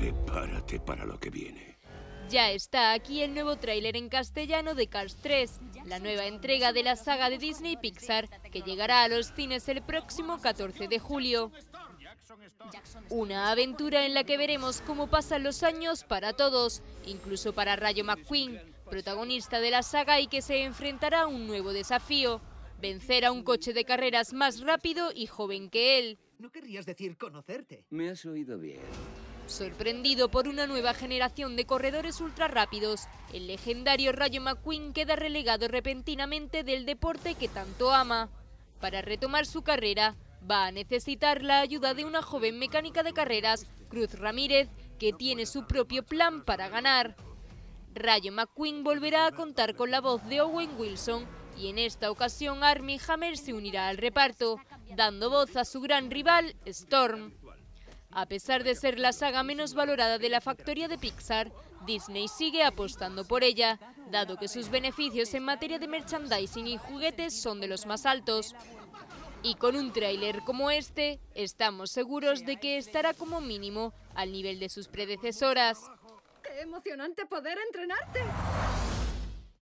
Prepárate para lo que viene. Ya está aquí el nuevo tráiler en castellano de Cars 3, la nueva entrega de la saga de Disney Pixar, que llegará a los cines el próximo 14 de julio. Una aventura en la que veremos cómo pasan los años para todos, incluso para Rayo McQueen, protagonista de la saga y que se enfrentará a un nuevo desafío, vencer a un coche de carreras más rápido y joven que él. No querrías decir conocerte. Me has oído bien. Sorprendido por una nueva generación de corredores ultrarrápidos, el legendario Rayo McQueen queda relegado repentinamente del deporte que tanto ama. Para retomar su carrera, va a necesitar la ayuda de una joven mecánica de carreras, Cruz Ramírez, que tiene su propio plan para ganar. Rayo McQueen volverá a contar con la voz de Owen Wilson y en esta ocasión Armie Hammer se unirá al reparto, dando voz a su gran rival Storm. A pesar de ser la saga menos valorada de la factoría de Pixar, Disney sigue apostando por ella, dado que sus beneficios en materia de merchandising y juguetes son de los más altos. Y con un tráiler como este, estamos seguros de que estará como mínimo al nivel de sus predecesoras. ¡Qué emocionante poder entrenarte!